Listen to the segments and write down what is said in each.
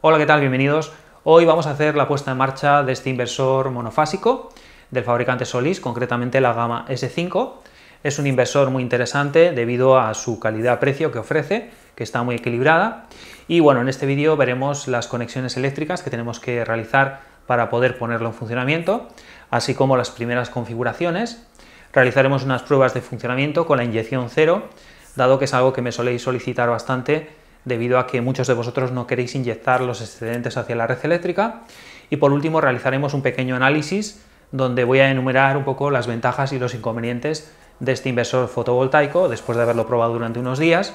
Hola, ¿qué tal? Bienvenidos. Hoy vamos a hacer la puesta en marcha de este inversor monofásico del fabricante Solis concretamente la gama S5. Es un inversor muy interesante debido a su calidad-precio que ofrece, que está muy equilibrada. Y bueno, en este vídeo veremos las conexiones eléctricas que tenemos que realizar para poder ponerlo en funcionamiento, así como las primeras configuraciones. Realizaremos unas pruebas de funcionamiento con la inyección cero, dado que es algo que me soléis solicitar bastante debido a que muchos de vosotros no queréis inyectar los excedentes hacia la red eléctrica. Y por último realizaremos un pequeño análisis donde voy a enumerar un poco las ventajas y los inconvenientes de este inversor fotovoltaico después de haberlo probado durante unos días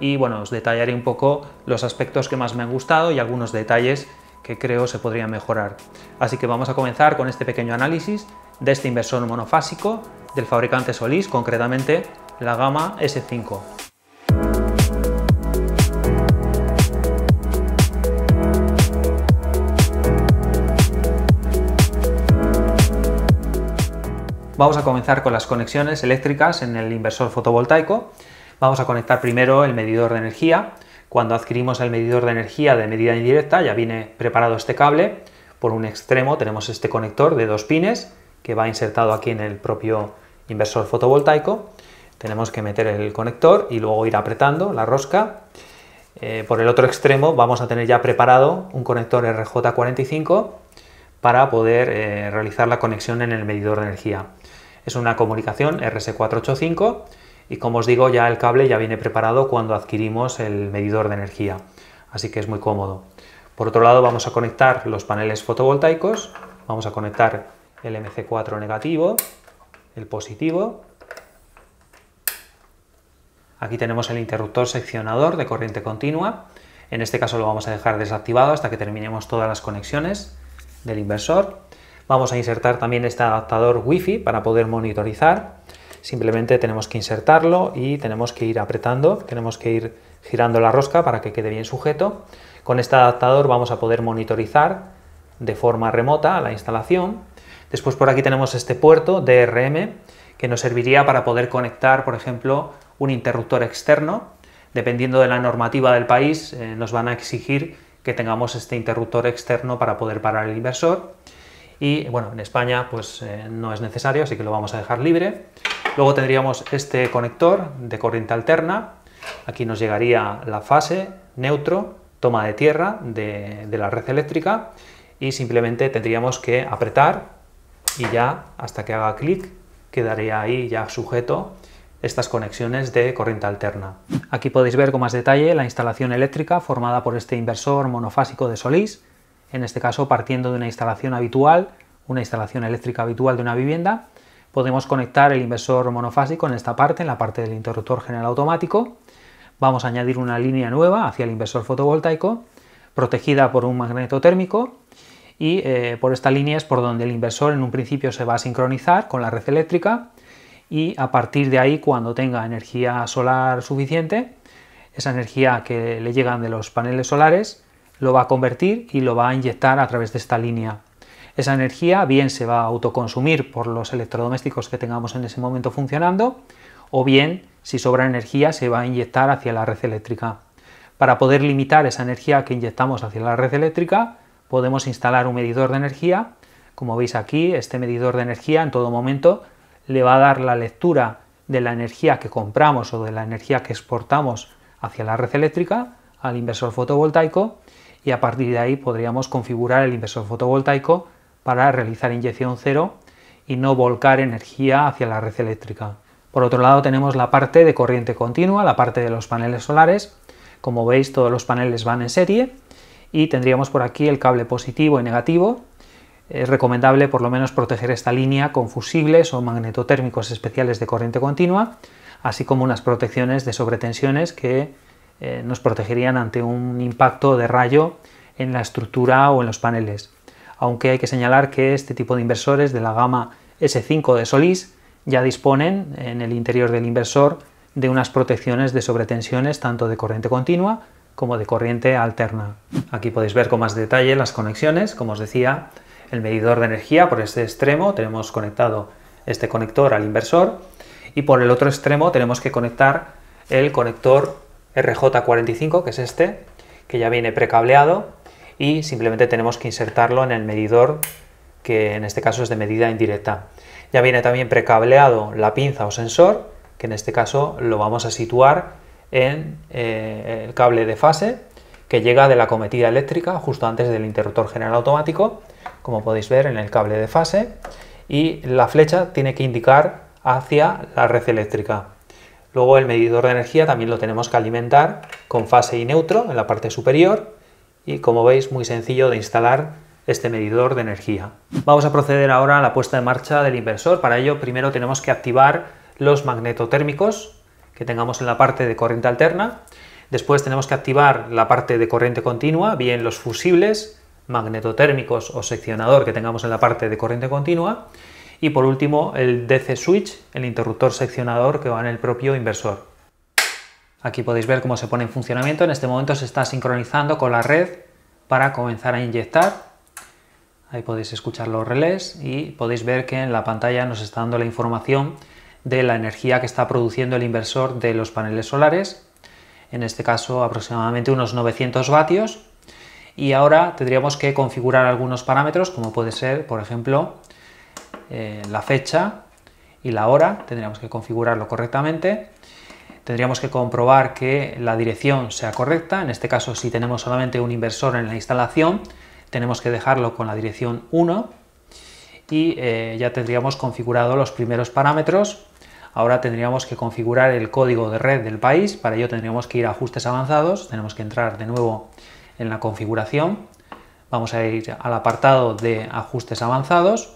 y bueno, os detallaré un poco los aspectos que más me han gustado y algunos detalles que creo se podrían mejorar. Así que vamos a comenzar con este pequeño análisis de este inversor monofásico del fabricante Solís, concretamente la gama S5. Vamos a comenzar con las conexiones eléctricas en el inversor fotovoltaico. Vamos a conectar primero el medidor de energía. Cuando adquirimos el medidor de energía de medida indirecta, ya viene preparado este cable. Por un extremo tenemos este conector de dos pines que va insertado aquí en el propio inversor fotovoltaico. Tenemos que meter el conector y luego ir apretando la rosca. Eh, por el otro extremo vamos a tener ya preparado un conector RJ45 para poder eh, realizar la conexión en el medidor de energía. Es una comunicación RS485 y como os digo ya el cable ya viene preparado cuando adquirimos el medidor de energía, así que es muy cómodo. Por otro lado vamos a conectar los paneles fotovoltaicos, vamos a conectar el MC4 negativo, el positivo, aquí tenemos el interruptor seccionador de corriente continua, en este caso lo vamos a dejar desactivado hasta que terminemos todas las conexiones del inversor Vamos a insertar también este adaptador Wi-Fi para poder monitorizar. Simplemente tenemos que insertarlo y tenemos que ir apretando, tenemos que ir girando la rosca para que quede bien sujeto. Con este adaptador vamos a poder monitorizar de forma remota la instalación. Después por aquí tenemos este puerto DRM que nos serviría para poder conectar, por ejemplo, un interruptor externo. Dependiendo de la normativa del país, eh, nos van a exigir que tengamos este interruptor externo para poder parar el inversor y bueno, en España pues eh, no es necesario, así que lo vamos a dejar libre. Luego tendríamos este conector de corriente alterna, aquí nos llegaría la fase, neutro, toma de tierra de, de la red eléctrica y simplemente tendríamos que apretar y ya hasta que haga clic quedaría ahí ya sujeto estas conexiones de corriente alterna. Aquí podéis ver con más detalle la instalación eléctrica formada por este inversor monofásico de Solís en este caso, partiendo de una instalación habitual, una instalación eléctrica habitual de una vivienda, podemos conectar el inversor monofásico en esta parte, en la parte del interruptor general automático. Vamos a añadir una línea nueva hacia el inversor fotovoltaico, protegida por un magneto térmico, y eh, por esta línea es por donde el inversor en un principio se va a sincronizar con la red eléctrica y a partir de ahí, cuando tenga energía solar suficiente, esa energía que le llegan de los paneles solares, lo va a convertir y lo va a inyectar a través de esta línea. Esa energía bien se va a autoconsumir por los electrodomésticos que tengamos en ese momento funcionando, o bien, si sobra energía, se va a inyectar hacia la red eléctrica. Para poder limitar esa energía que inyectamos hacia la red eléctrica, podemos instalar un medidor de energía. Como veis aquí, este medidor de energía en todo momento le va a dar la lectura de la energía que compramos o de la energía que exportamos hacia la red eléctrica al inversor fotovoltaico y a partir de ahí podríamos configurar el inversor fotovoltaico para realizar inyección cero y no volcar energía hacia la red eléctrica. Por otro lado tenemos la parte de corriente continua, la parte de los paneles solares. Como veis todos los paneles van en serie y tendríamos por aquí el cable positivo y negativo. Es recomendable por lo menos proteger esta línea con fusibles o magnetotérmicos especiales de corriente continua, así como unas protecciones de sobretensiones que eh, nos protegerían ante un impacto de rayo en la estructura o en los paneles. Aunque hay que señalar que este tipo de inversores de la gama S5 de Solís ya disponen en el interior del inversor de unas protecciones de sobretensiones tanto de corriente continua como de corriente alterna. Aquí podéis ver con más detalle las conexiones, como os decía, el medidor de energía por este extremo tenemos conectado este conector al inversor y por el otro extremo tenemos que conectar el conector RJ45, que es este, que ya viene precableado y simplemente tenemos que insertarlo en el medidor, que en este caso es de medida indirecta. Ya viene también precableado la pinza o sensor, que en este caso lo vamos a situar en eh, el cable de fase que llega de la cometida eléctrica justo antes del interruptor general automático, como podéis ver en el cable de fase, y la flecha tiene que indicar hacia la red eléctrica. Luego el medidor de energía también lo tenemos que alimentar con fase y neutro en la parte superior y como veis muy sencillo de instalar este medidor de energía. Vamos a proceder ahora a la puesta en marcha del inversor. Para ello primero tenemos que activar los magnetotérmicos que tengamos en la parte de corriente alterna. Después tenemos que activar la parte de corriente continua, bien los fusibles, magnetotérmicos o seccionador que tengamos en la parte de corriente continua. Y por último, el DC switch, el interruptor seccionador que va en el propio inversor. Aquí podéis ver cómo se pone en funcionamiento. En este momento se está sincronizando con la red para comenzar a inyectar. Ahí podéis escuchar los relés y podéis ver que en la pantalla nos está dando la información de la energía que está produciendo el inversor de los paneles solares. En este caso aproximadamente unos 900 vatios. Y ahora tendríamos que configurar algunos parámetros como puede ser, por ejemplo, eh, la fecha y la hora, tendríamos que configurarlo correctamente. Tendríamos que comprobar que la dirección sea correcta, en este caso si tenemos solamente un inversor en la instalación, tenemos que dejarlo con la dirección 1 y eh, ya tendríamos configurado los primeros parámetros. Ahora tendríamos que configurar el código de red del país, para ello tendríamos que ir a ajustes avanzados, tenemos que entrar de nuevo en la configuración, vamos a ir al apartado de ajustes avanzados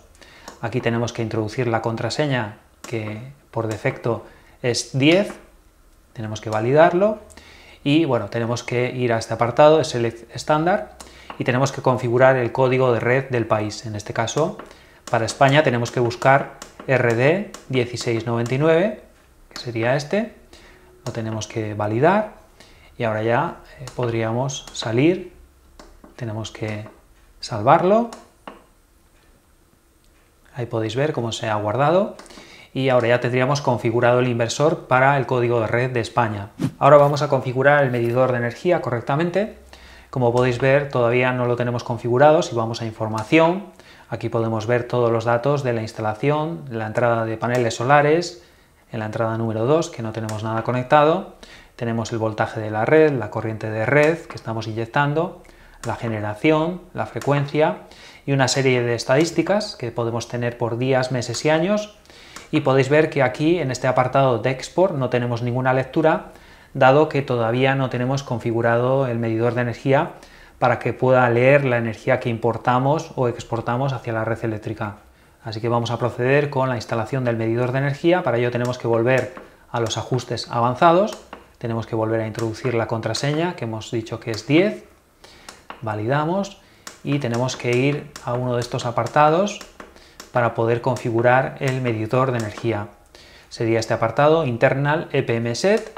Aquí tenemos que introducir la contraseña que por defecto es 10. Tenemos que validarlo. Y bueno, tenemos que ir a este apartado, Select estándar y tenemos que configurar el código de red del país. En este caso, para España tenemos que buscar RD 1699, que sería este. Lo tenemos que validar y ahora ya eh, podríamos salir. Tenemos que salvarlo Ahí podéis ver cómo se ha guardado y ahora ya tendríamos configurado el inversor para el código de red de España. Ahora vamos a configurar el medidor de energía correctamente. Como podéis ver, todavía no lo tenemos configurado. Si vamos a información, aquí podemos ver todos los datos de la instalación, la entrada de paneles solares, en la entrada número 2, que no tenemos nada conectado. Tenemos el voltaje de la red, la corriente de red que estamos inyectando, la generación, la frecuencia y una serie de estadísticas que podemos tener por días, meses y años. Y podéis ver que aquí en este apartado de export no tenemos ninguna lectura, dado que todavía no tenemos configurado el medidor de energía para que pueda leer la energía que importamos o exportamos hacia la red eléctrica. Así que vamos a proceder con la instalación del medidor de energía. Para ello tenemos que volver a los ajustes avanzados. Tenemos que volver a introducir la contraseña que hemos dicho que es 10. Validamos y tenemos que ir a uno de estos apartados para poder configurar el medidor de energía. Sería este apartado internal EPM set.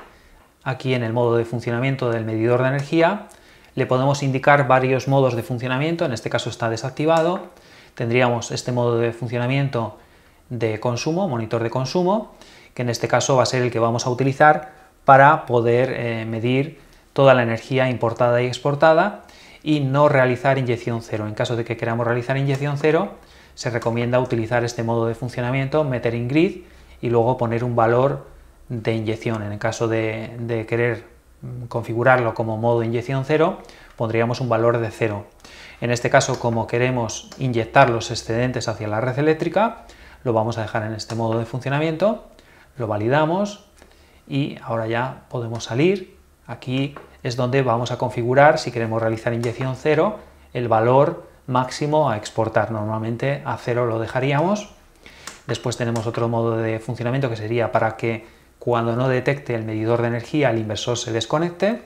Aquí en el modo de funcionamiento del medidor de energía le podemos indicar varios modos de funcionamiento, en este caso está desactivado. Tendríamos este modo de funcionamiento de consumo, monitor de consumo, que en este caso va a ser el que vamos a utilizar para poder eh, medir toda la energía importada y exportada y no realizar inyección cero. En caso de que queramos realizar inyección cero, se recomienda utilizar este modo de funcionamiento, meter in grid y luego poner un valor de inyección. En el caso de, querer mm, configurarlo como modo de inyección cero, pondríamos un valor de cero. En este caso, como queremos inyectar los excedentes hacia la red eléctrica, lo vamos a dejar en este modo de funcionamiento, lo validamos y ahora ya podemos salir. Aquí es donde vamos a configurar, si queremos realizar inyección cero, el valor máximo a exportar. Normalmente a cero lo dejaríamos. Después tenemos otro modo de funcionamiento que sería para que cuando no detecte el medidor de energía el inversor se desconecte.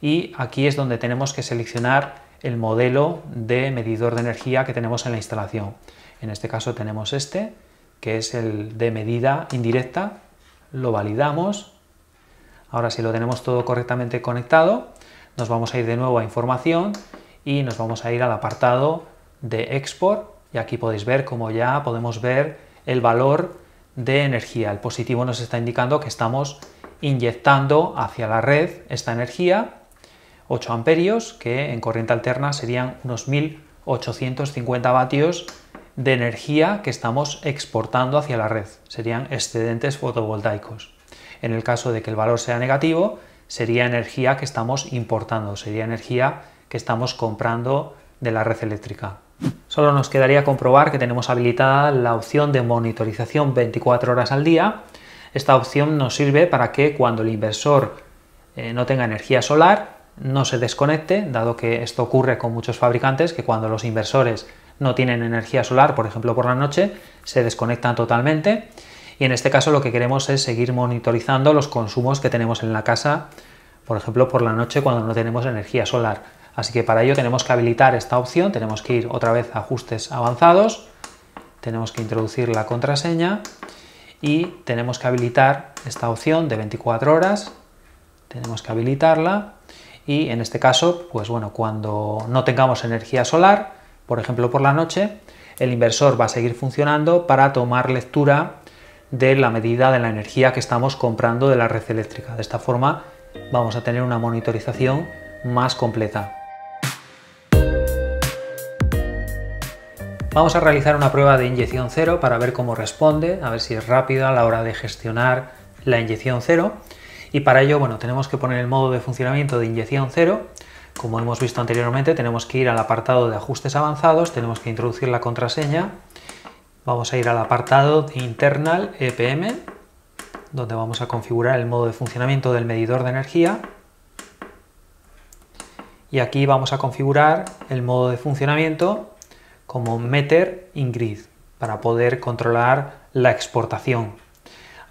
Y aquí es donde tenemos que seleccionar el modelo de medidor de energía que tenemos en la instalación. En este caso tenemos este, que es el de medida indirecta. Lo validamos Ahora si lo tenemos todo correctamente conectado, nos vamos a ir de nuevo a información y nos vamos a ir al apartado de export y aquí podéis ver como ya podemos ver el valor de energía. El positivo nos está indicando que estamos inyectando hacia la red esta energía, 8 amperios, que en corriente alterna serían unos 1850 vatios de energía que estamos exportando hacia la red. Serían excedentes fotovoltaicos. En el caso de que el valor sea negativo, sería energía que estamos importando, sería energía que estamos comprando de la red eléctrica. Solo nos quedaría comprobar que tenemos habilitada la opción de monitorización 24 horas al día. Esta opción nos sirve para que cuando el inversor eh, no tenga energía solar, no se desconecte, dado que esto ocurre con muchos fabricantes, que cuando los inversores no tienen energía solar, por ejemplo por la noche, se desconectan totalmente y en este caso lo que queremos es seguir monitorizando los consumos que tenemos en la casa, por ejemplo, por la noche cuando no tenemos energía solar. Así que para ello tenemos que habilitar esta opción, tenemos que ir otra vez a ajustes avanzados, tenemos que introducir la contraseña y tenemos que habilitar esta opción de 24 horas, tenemos que habilitarla y en este caso, pues bueno, cuando no tengamos energía solar, por ejemplo por la noche, el inversor va a seguir funcionando para tomar lectura de la medida de la energía que estamos comprando de la red eléctrica. De esta forma vamos a tener una monitorización más completa. Vamos a realizar una prueba de inyección cero para ver cómo responde, a ver si es rápida a la hora de gestionar la inyección cero. Y para ello, bueno, tenemos que poner el modo de funcionamiento de inyección cero. Como hemos visto anteriormente, tenemos que ir al apartado de ajustes avanzados, tenemos que introducir la contraseña Vamos a ir al apartado de Internal EPM, donde vamos a configurar el modo de funcionamiento del medidor de energía. Y aquí vamos a configurar el modo de funcionamiento como Meter in Grid, para poder controlar la exportación.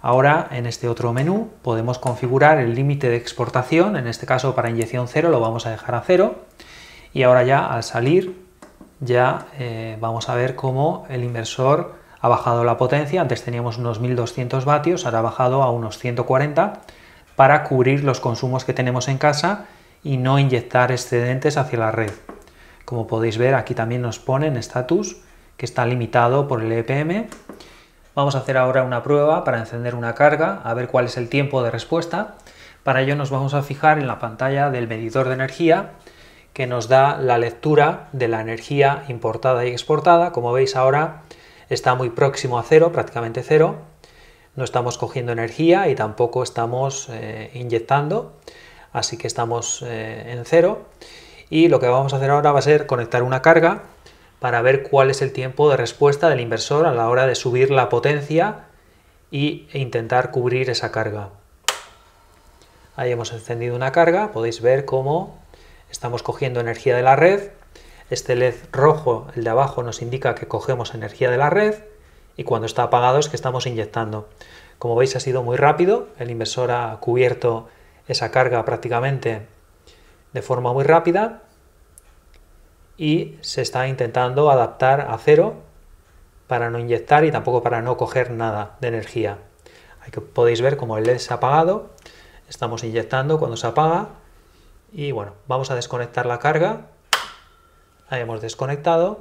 Ahora, en este otro menú, podemos configurar el límite de exportación, en este caso para inyección 0 lo vamos a dejar a cero. Y ahora ya, al salir, ya eh, vamos a ver cómo el inversor ha bajado la potencia. Antes teníamos unos 1200 vatios, ahora ha bajado a unos 140 para cubrir los consumos que tenemos en casa y no inyectar excedentes hacia la red. Como podéis ver, aquí también nos pone en status que está limitado por el EPM. Vamos a hacer ahora una prueba para encender una carga, a ver cuál es el tiempo de respuesta. Para ello nos vamos a fijar en la pantalla del medidor de energía que nos da la lectura de la energía importada y exportada. Como veis ahora está muy próximo a cero, prácticamente cero. No estamos cogiendo energía y tampoco estamos eh, inyectando, así que estamos eh, en cero. Y lo que vamos a hacer ahora va a ser conectar una carga para ver cuál es el tiempo de respuesta del inversor a la hora de subir la potencia y, e intentar cubrir esa carga. Ahí hemos encendido una carga, podéis ver cómo Estamos cogiendo energía de la red. Este LED rojo, el de abajo, nos indica que cogemos energía de la red y cuando está apagado es que estamos inyectando. Como veis ha sido muy rápido, el inversor ha cubierto esa carga prácticamente de forma muy rápida y se está intentando adaptar a cero para no inyectar y tampoco para no coger nada de energía. Aquí podéis ver como el LED se ha apagado, estamos inyectando cuando se apaga y bueno, vamos a desconectar la carga. La hemos desconectado.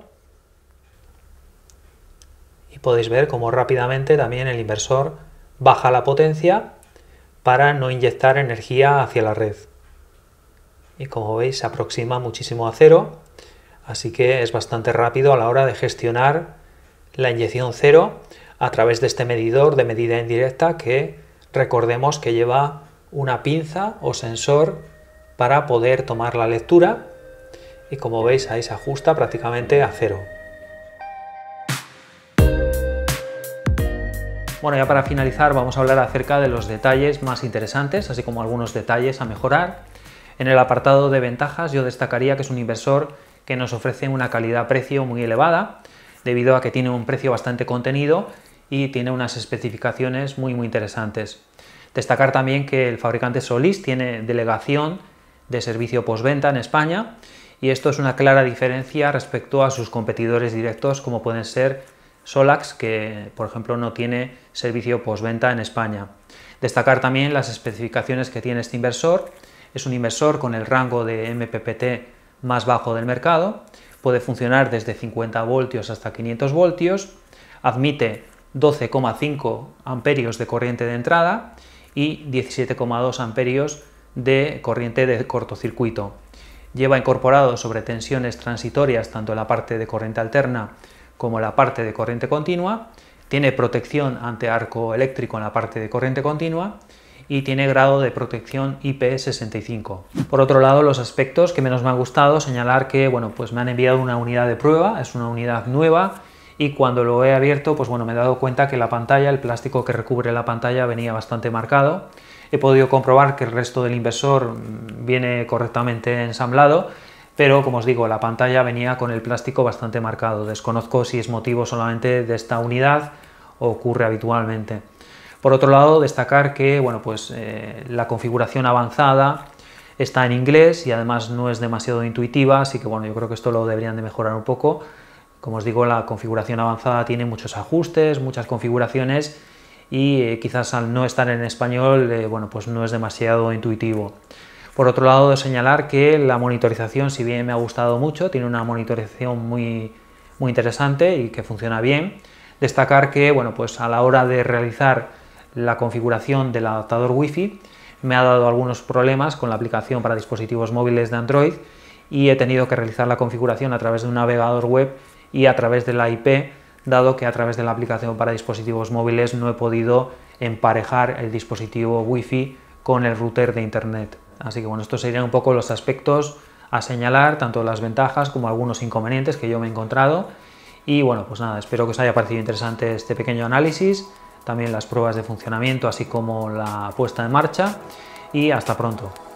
Y podéis ver cómo rápidamente también el inversor baja la potencia para no inyectar energía hacia la red. Y como veis se aproxima muchísimo a cero, así que es bastante rápido a la hora de gestionar la inyección cero a través de este medidor de medida indirecta que recordemos que lleva una pinza o sensor para poder tomar la lectura y como veis ahí se ajusta prácticamente a cero. Bueno, ya para finalizar vamos a hablar acerca de los detalles más interesantes, así como algunos detalles a mejorar. En el apartado de ventajas yo destacaría que es un inversor que nos ofrece una calidad-precio muy elevada, debido a que tiene un precio bastante contenido y tiene unas especificaciones muy muy interesantes. Destacar también que el fabricante Solís tiene delegación de servicio postventa en España y esto es una clara diferencia respecto a sus competidores directos como pueden ser Solax, que por ejemplo no tiene servicio postventa en España. Destacar también las especificaciones que tiene este inversor. Es un inversor con el rango de MPPT más bajo del mercado, puede funcionar desde 50 voltios hasta 500 voltios, admite 12,5 amperios de corriente de entrada y 17,2 amperios de corriente de cortocircuito. Lleva incorporado sobre tensiones transitorias tanto la parte de corriente alterna como la parte de corriente continua, tiene protección ante arco eléctrico en la parte de corriente continua y tiene grado de protección IP65. E Por otro lado, los aspectos que menos me han gustado, señalar que bueno, pues me han enviado una unidad de prueba, es una unidad nueva y cuando lo he abierto, pues bueno, me he dado cuenta que la pantalla, el plástico que recubre la pantalla venía bastante marcado. He podido comprobar que el resto del inversor viene correctamente ensamblado, pero como os digo, la pantalla venía con el plástico bastante marcado. Desconozco si es motivo solamente de esta unidad o ocurre habitualmente. Por otro lado, destacar que bueno, pues, eh, la configuración avanzada está en inglés y además no es demasiado intuitiva, así que bueno, yo creo que esto lo deberían de mejorar un poco. Como os digo, la configuración avanzada tiene muchos ajustes, muchas configuraciones y eh, quizás al no estar en español, eh, bueno, pues no es demasiado intuitivo. Por otro lado, de señalar que la monitorización, si bien me ha gustado mucho, tiene una monitorización muy, muy interesante y que funciona bien. Destacar que, bueno, pues a la hora de realizar la configuración del adaptador Wi-Fi, me ha dado algunos problemas con la aplicación para dispositivos móviles de Android y he tenido que realizar la configuración a través de un navegador web y a través de la IP, dado que a través de la aplicación para dispositivos móviles no he podido emparejar el dispositivo Wi-Fi con el router de Internet. Así que bueno, estos serían un poco los aspectos a señalar, tanto las ventajas como algunos inconvenientes que yo me he encontrado. Y bueno, pues nada, espero que os haya parecido interesante este pequeño análisis, también las pruebas de funcionamiento, así como la puesta en marcha. Y hasta pronto.